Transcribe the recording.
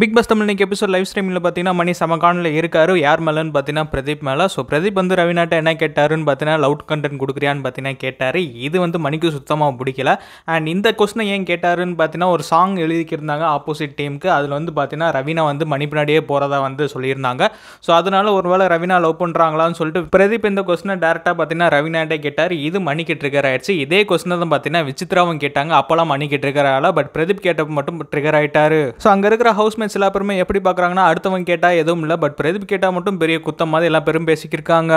big pass Tamil இன்னைக்கு episode live ஸ்ட்ரீமில் பார்த்தீங்கன்னா மணி சமகானில் இருக்கார் யார் மேலேன்னு பார்த்தீங்கன்னா பிரதீப் மேலே ஸோ பிரதீப் வந்து ரவிநாட்டை என்ன கேட்டாருன்னு பார்த்தீங்கன்னா லவுட் கண்டென்ட் கொடுக்குறியான்னு பார்த்தீங்கன்னா கேட்டார் இது வந்து மணிக்கு சுத்தமாக பிடிக்கல அண்ட் இந்த கொஸ்டினை ஏன் கேட்டாருன்னு பார்த்தீங்கன்னா ஒரு சாங் எழுதிக்கிருந்தாங்க ஆப்போசிட் டீமுக்கு அதில் வந்து பார்த்தீங்கன்னா ரவினா வந்து மணி பின்னாடியே போகிறதா வந்து சொல்லியிருந்தாங்க ஸோ அதனால் ஒருவேளை ரவினா லவ் பண்ணுறாங்களான்னு சொல்லிட்டு பிரதீப் இந்த கொஸ்டினை டேரெக்டாக பார்த்தீங்கன்னா ரவினாட்டே கேட்டார் இது மணி ட்ரிகர் ஆயிடுச்சு இதே கொஸ்டினை தான் பார்த்தீங்கன்னா விசித்ராவும் கேட்டாங்க அப்போலாம் மணி ட்ரிகர் பட் பிரதீப் கேட்டப்ப மட்டும் ட்ரிகர் ஆகிட்டாரு ஸோ அங்கே இருக்கிற ஹவுஸ் இன்வெஸ்ட்மெண்ட்ஸ் எல்லா பேருமே எப்படி பார்க்குறாங்கன்னா அடுத்தவங்க கேட்டால் எதுவும் இல்லை பட் பிரதீப் கேட்டால் மட்டும் பெரிய குத்தம் மாதிரி எல்லாம் பேரும் பேசிக்கிருக்காங்க